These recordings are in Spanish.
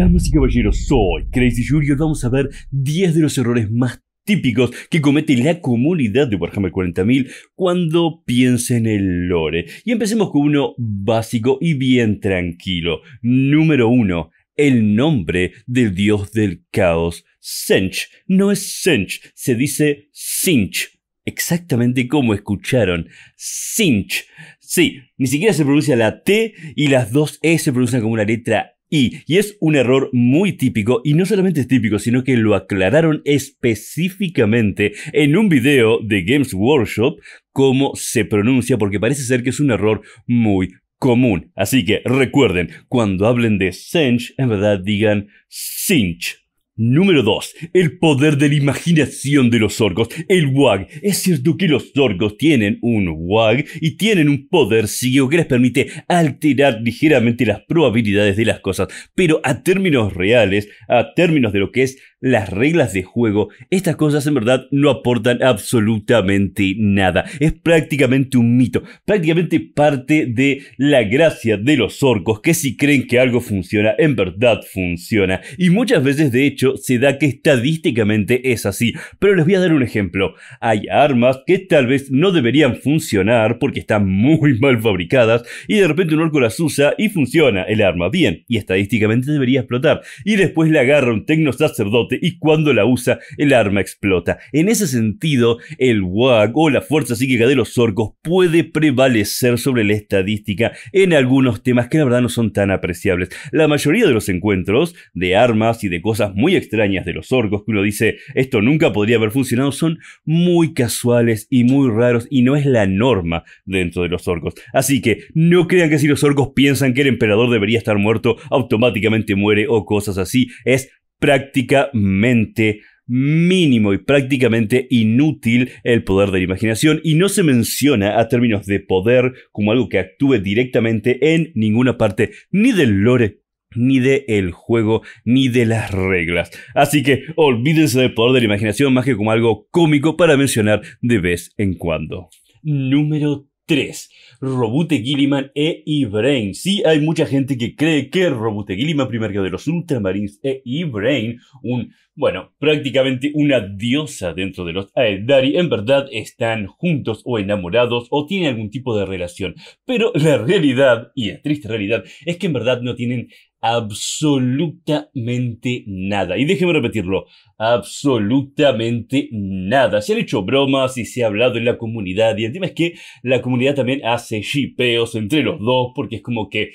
Damas y caballeros, soy Crazy y Vamos a ver 10 de los errores más típicos que comete la comunidad de Warhammer 40.000 cuando piensa en el lore. Y empecemos con uno básico y bien tranquilo. Número 1. El nombre del dios del caos, Sench. No es Sench, se dice Sinch. Exactamente como escucharon. Sinch. Sí, ni siquiera se pronuncia la T y las dos E se producen como una letra y, es un error muy típico, y no solamente es típico, sino que lo aclararon específicamente en un video de Games Workshop cómo se pronuncia, porque parece ser que es un error muy común. Así que recuerden, cuando hablen de cinch, en verdad digan cinch. Número 2. El poder de la imaginación de los orcos. El WAG. Es cierto que los orcos tienen un WAG y tienen un poder psíquico que les permite alterar ligeramente las probabilidades de las cosas. Pero a términos reales, a términos de lo que es las reglas de juego, estas cosas en verdad no aportan absolutamente nada. Es prácticamente un mito. Prácticamente parte de la gracia de los orcos que si creen que algo funciona, en verdad funciona. Y muchas veces de hecho se da que estadísticamente es así, pero les voy a dar un ejemplo. Hay armas que tal vez no deberían funcionar porque están muy mal fabricadas y de repente un orco las usa y funciona el arma bien y estadísticamente debería explotar. Y después la agarra un tecno sacerdote y cuando la usa el arma explota. En ese sentido, el WAG o la fuerza psíquica de los orcos puede prevalecer sobre la estadística en algunos temas que la verdad no son tan apreciables. La mayoría de los encuentros de armas y de cosas muy extrañas de los orcos que uno dice, esto nunca podría haber funcionado, son muy casuales y muy raros y no es la norma dentro de los orcos. Así que no crean que si los orcos piensan que el emperador debería estar muerto, automáticamente muere o cosas así. Es prácticamente mínimo y prácticamente inútil el poder de la imaginación y no se menciona a términos de poder como algo que actúe directamente en ninguna parte ni del lore ni de el juego, ni de las reglas. Así que olvídense del poder de la imaginación más que como algo cómico para mencionar de vez en cuando. Número 3. Robute Gilliman e e Sí, hay mucha gente que cree que Robute Gilliman, Primero que de los Ultramarines, e Ibrain, un, bueno, prácticamente una diosa dentro de los Aedari en verdad están juntos o enamorados o tienen algún tipo de relación. Pero la realidad, y la triste realidad, es que en verdad no tienen absolutamente nada. Y déjeme repetirlo, absolutamente nada. Se han hecho bromas y se ha hablado en la comunidad y el tema es que la comunidad también hace chipeos entre los dos porque es como que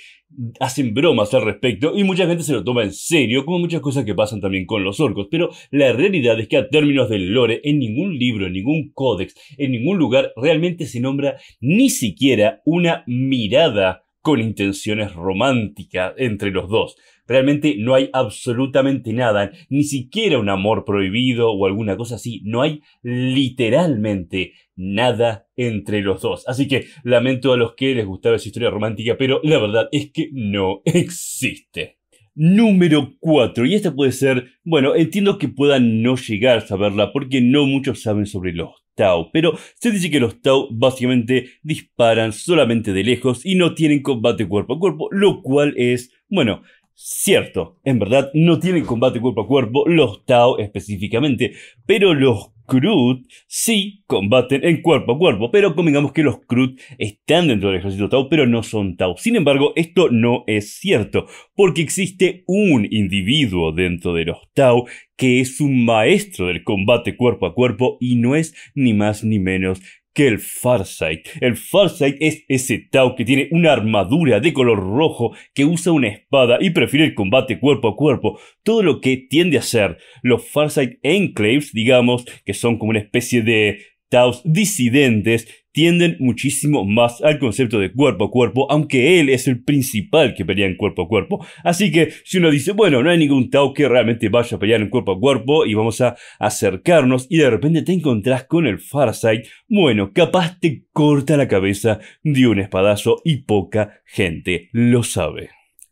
hacen bromas al respecto y mucha gente se lo toma en serio, como muchas cosas que pasan también con los orcos, pero la realidad es que a términos del lore, en ningún libro, en ningún códex, en ningún lugar realmente se nombra ni siquiera una mirada con intenciones románticas entre los dos. Realmente no hay absolutamente nada, ni siquiera un amor prohibido o alguna cosa así. No hay literalmente nada entre los dos. Así que lamento a los que les gustaba esa historia romántica, pero la verdad es que no existe. Número 4, y esta puede ser, bueno, entiendo que puedan no llegar a saberla porque no muchos saben sobre Lost Tau, pero se dice que los Tau básicamente disparan solamente de lejos y no tienen combate cuerpo a cuerpo, lo cual es, bueno, cierto. En verdad, no tienen combate cuerpo a cuerpo los Tau específicamente, pero los Crude sí combaten en cuerpo a cuerpo, pero convengamos que los Crude están dentro del ejército Tau, pero no son Tau. Sin embargo, esto no es cierto, porque existe un individuo dentro de los Tau que es un maestro del combate cuerpo a cuerpo y no es ni más ni menos que el Farsight. El Farsight es ese Tau que tiene una armadura de color rojo, que usa una espada y prefiere el combate cuerpo a cuerpo. Todo lo que tiende a ser los Farsight Enclaves, digamos, que son como una especie de Taos disidentes tienden muchísimo más al concepto de cuerpo a cuerpo, aunque él es el principal que pelea en cuerpo a cuerpo. Así que si uno dice, bueno, no hay ningún tau que realmente vaya a pelear en cuerpo a cuerpo y vamos a acercarnos y de repente te encontrás con el Farsight, bueno, capaz te corta la cabeza de un espadazo y poca gente lo sabe.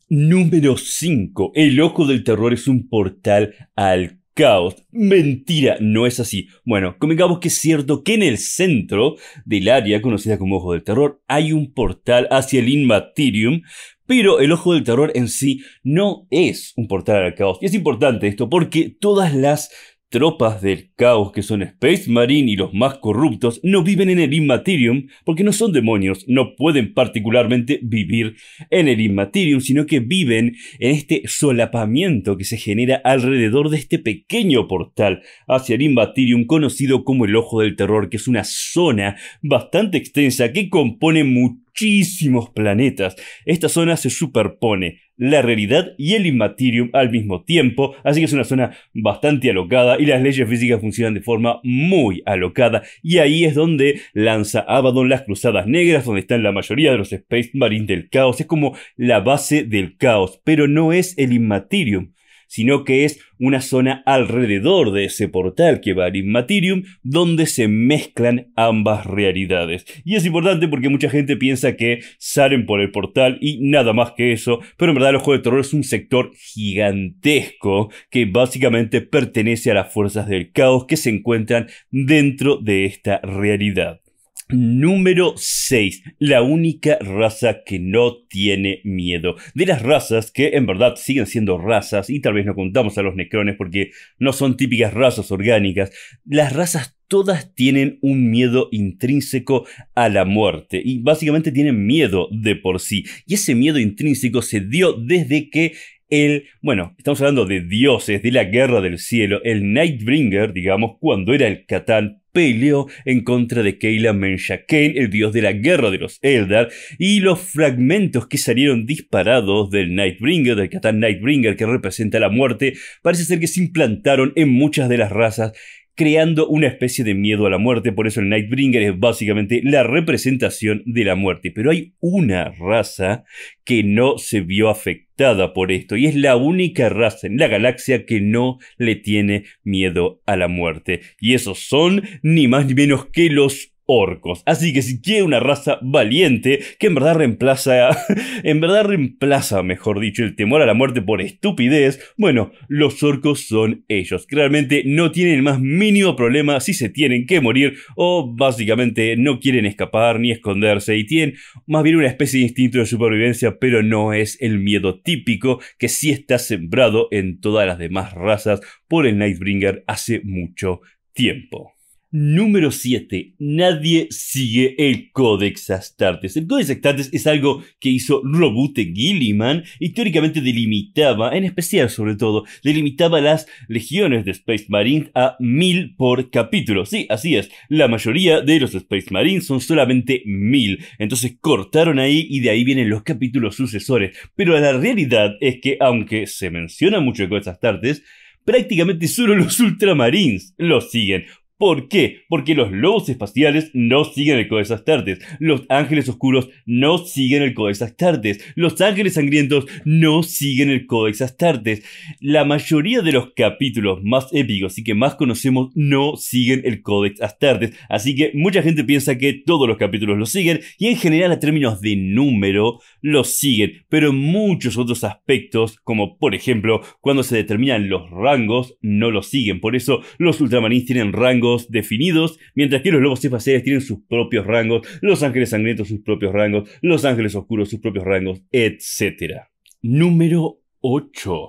Número 5. El ojo del terror es un portal al caos. Mentira, no es así. Bueno, convengamos que es cierto que en el centro del área conocida como Ojo del Terror hay un portal hacia el Inmaterium, pero el Ojo del Terror en sí no es un portal al caos. Y es importante esto porque todas las tropas del caos que son Space Marine y los más corruptos no viven en el Immaterium porque no son demonios, no pueden particularmente vivir en el Immaterium, sino que viven en este solapamiento que se genera alrededor de este pequeño portal hacia el Immaterium conocido como el Ojo del Terror, que es una zona bastante extensa que compone muchísimos planetas. Esta zona se superpone la realidad y el immaterium al mismo tiempo, así que es una zona bastante alocada y las leyes físicas funcionan de forma muy alocada y ahí es donde lanza Abaddon las cruzadas negras, donde están la mayoría de los Space Marines del caos, es como la base del caos, pero no es el immaterium sino que es una zona alrededor de ese portal que va al Inmaterium donde se mezclan ambas realidades. Y es importante porque mucha gente piensa que salen por el portal y nada más que eso, pero en verdad el juego de terror es un sector gigantesco que básicamente pertenece a las fuerzas del caos que se encuentran dentro de esta realidad. Número 6. La única raza que no tiene miedo. De las razas que en verdad siguen siendo razas y tal vez no contamos a los necrones porque no son típicas razas orgánicas, las razas todas tienen un miedo intrínseco a la muerte y básicamente tienen miedo de por sí. Y ese miedo intrínseco se dio desde que el, bueno, estamos hablando de dioses, de la guerra del cielo, el Nightbringer, digamos, cuando era el Catán, peleó en contra de Keila Kane, el dios de la guerra de los Eldar, y los fragmentos que salieron disparados del Nightbringer, del Catán Nightbringer que representa la muerte, parece ser que se implantaron en muchas de las razas creando una especie de miedo a la muerte, por eso el Nightbringer es básicamente la representación de la muerte. Pero hay una raza que no se vio afectada por esto y es la única raza en la galaxia que no le tiene miedo a la muerte. Y esos son ni más ni menos que los orcos. Así que si quiere una raza valiente, que en verdad reemplaza, en verdad reemplaza, mejor dicho, el temor a la muerte por estupidez, bueno, los orcos son ellos. Realmente no tienen el más mínimo problema si se tienen que morir o básicamente no quieren escapar ni esconderse y tienen más bien una especie de instinto de supervivencia, pero no es el miedo típico que sí está sembrado en todas las demás razas por el Nightbringer hace mucho tiempo. Número 7. Nadie sigue el Codex Astartes. El Codex Astartes es algo que hizo Robute Gilliman y teóricamente delimitaba, en especial sobre todo, delimitaba las legiones de Space Marines a mil por capítulo. Sí, así es. La mayoría de los Space Marines son solamente mil. Entonces cortaron ahí y de ahí vienen los capítulos sucesores. Pero la realidad es que, aunque se menciona mucho el Codex Astartes, prácticamente solo los ultramarines lo siguen. ¿Por qué? Porque los lobos espaciales no siguen el Codex Astartes, los ángeles oscuros no siguen el Codex Astartes, los ángeles sangrientos no siguen el Codex Astartes. La mayoría de los capítulos más épicos y que más conocemos no siguen el Codex Astartes, así que mucha gente piensa que todos los capítulos lo siguen y en general a términos de número lo siguen, pero muchos otros aspectos, como por ejemplo cuando se determinan los rangos, no lo siguen. Por eso los ultramaníes tienen rangos definidos, mientras que los lobos espaciales tienen sus propios rangos, los ángeles sangrientos sus propios rangos, los ángeles oscuros sus propios rangos, etc. Número 8.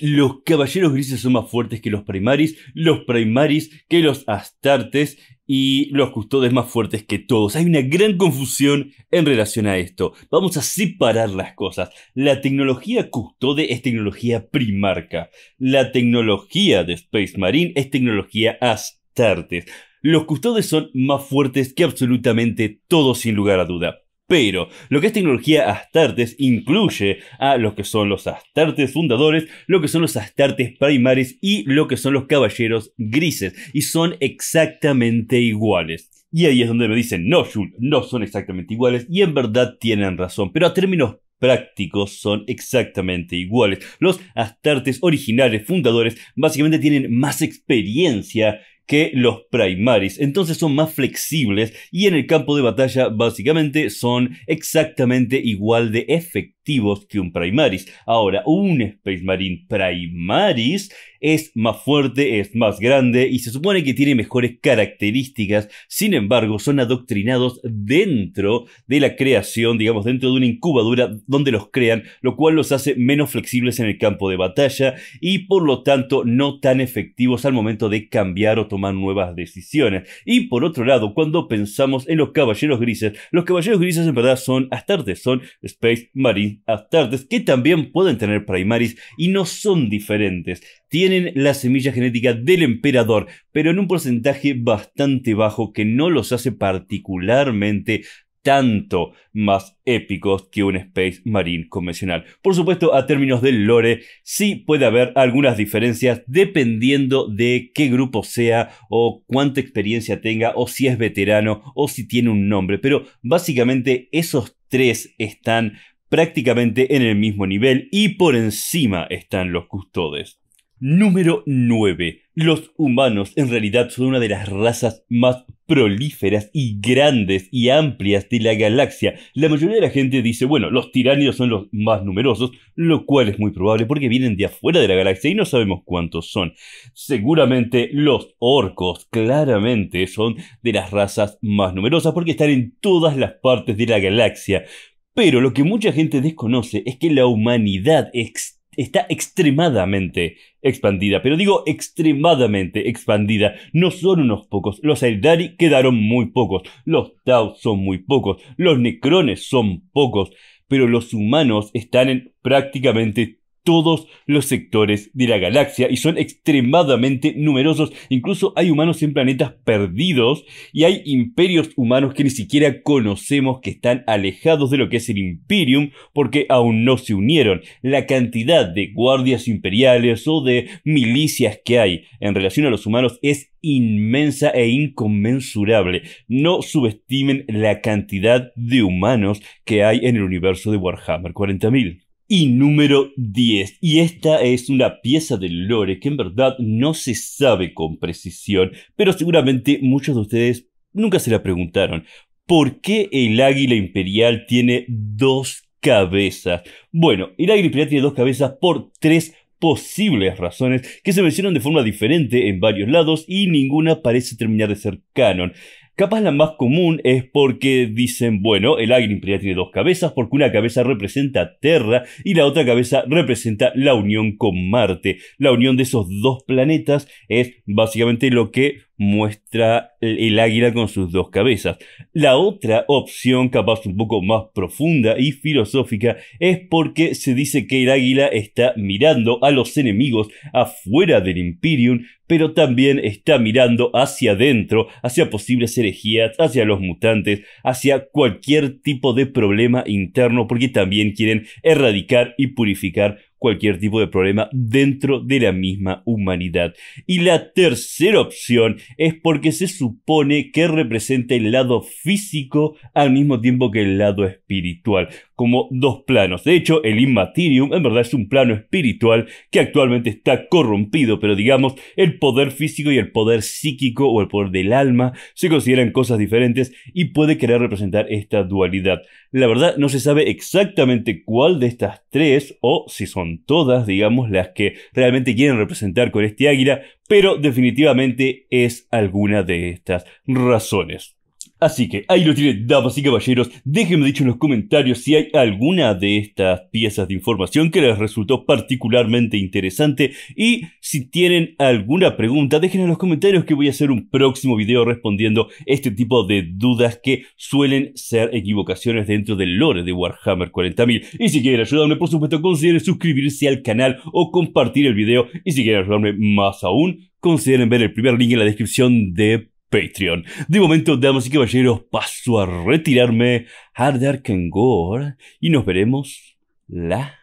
Los caballeros grises son más fuertes que los primaris, los primaris que los astartes y los custodes más fuertes que todos. Hay una gran confusión en relación a esto. Vamos a separar las cosas. La tecnología custode es tecnología primarca. La tecnología de Space Marine es tecnología astartes Astartes, Los custodes son más fuertes que absolutamente todos sin lugar a duda. Pero lo que es tecnología Astartes incluye a los que son los Astartes fundadores, lo que son los Astartes primares y lo que son los caballeros grises. Y son exactamente iguales. Y ahí es donde me dicen, no, Jules, no son exactamente iguales. Y en verdad tienen razón. Pero a términos prácticos son exactamente iguales. Los Astartes originales fundadores básicamente tienen más experiencia que los primaris, entonces son más flexibles y en el campo de batalla básicamente son exactamente igual de efectivos que un Primaris. Ahora, un Space Marine Primaris es más fuerte, es más grande y se supone que tiene mejores características. Sin embargo, son adoctrinados dentro de la creación, digamos, dentro de una incubadura donde los crean, lo cual los hace menos flexibles en el campo de batalla y por lo tanto no tan efectivos al momento de cambiar o tomar nuevas decisiones. Y por otro lado, cuando pensamos en los caballeros grises, los caballeros grises en verdad son tarde, son Space Marines Astartes, que también pueden tener primaris y no son diferentes. Tienen la semilla genética del emperador, pero en un porcentaje bastante bajo que no los hace particularmente tanto más épicos que un Space Marine convencional. Por supuesto, a términos del lore, sí puede haber algunas diferencias dependiendo de qué grupo sea o cuánta experiencia tenga o si es veterano o si tiene un nombre, pero básicamente esos tres están prácticamente en el mismo nivel y por encima están los custodes. Número 9. Los humanos en realidad son una de las razas más prolíferas y grandes y amplias de la galaxia. La mayoría de la gente dice, bueno, los tiránidos son los más numerosos, lo cual es muy probable porque vienen de afuera de la galaxia y no sabemos cuántos son. Seguramente los orcos claramente son de las razas más numerosas porque están en todas las partes de la galaxia. Pero lo que mucha gente desconoce es que la humanidad está extremadamente expandida. Pero digo extremadamente expandida. No son unos pocos. Los Eldari quedaron muy pocos. Los Tau son muy pocos. Los Necrones son pocos. Pero los humanos están en prácticamente todos los sectores de la galaxia y son extremadamente numerosos. Incluso hay humanos en planetas perdidos y hay imperios humanos que ni siquiera conocemos que están alejados de lo que es el Imperium porque aún no se unieron. La cantidad de guardias imperiales o de milicias que hay en relación a los humanos es inmensa e inconmensurable. No subestimen la cantidad de humanos que hay en el universo de Warhammer 40.000. Y número 10. Y esta es una pieza de lore que en verdad no se sabe con precisión, pero seguramente muchos de ustedes nunca se la preguntaron. ¿Por qué el águila imperial tiene dos cabezas? Bueno, el águila imperial tiene dos cabezas por tres posibles razones que se mencionan de forma diferente en varios lados y ninguna parece terminar de ser canon. Capaz la más común es porque dicen, bueno, el águila imperial tiene dos cabezas porque una cabeza representa Terra y la otra cabeza representa la unión con Marte. La unión de esos dos planetas es básicamente lo que muestra el águila con sus dos cabezas. La otra opción, capaz un poco más profunda y filosófica, es porque se dice que el águila está mirando a los enemigos afuera del Imperium, pero también está mirando hacia adentro, hacia posibles herejías, hacia los mutantes, hacia cualquier tipo de problema interno, porque también quieren erradicar y purificar cualquier tipo de problema dentro de la misma humanidad. Y la tercera opción es porque se supone que representa el lado físico al mismo tiempo que el lado espiritual, como dos planos. De hecho, el Immaterium en verdad es un plano espiritual que actualmente está corrompido, pero digamos, el poder físico y el poder psíquico o el poder del alma se consideran cosas diferentes y puede querer representar esta dualidad. La verdad, no se sabe exactamente cuál de estas tres o si son todas, digamos, las que realmente quieren representar con este águila, pero definitivamente es alguna de estas razones. Así que ahí lo tienen, damas y caballeros. Déjenme dicho en los comentarios si hay alguna de estas piezas de información que les resultó particularmente interesante. Y si tienen alguna pregunta, déjenme en los comentarios que voy a hacer un próximo video respondiendo este tipo de dudas que suelen ser equivocaciones dentro del lore de Warhammer 40.000. Y si quieren ayudarme, por supuesto, consideren suscribirse al canal o compartir el video. Y si quieren ayudarme más aún, consideren ver el primer link en la descripción de Patreon. De momento, damas y caballeros, paso a retirarme a Dark and Gore y nos veremos la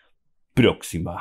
próxima.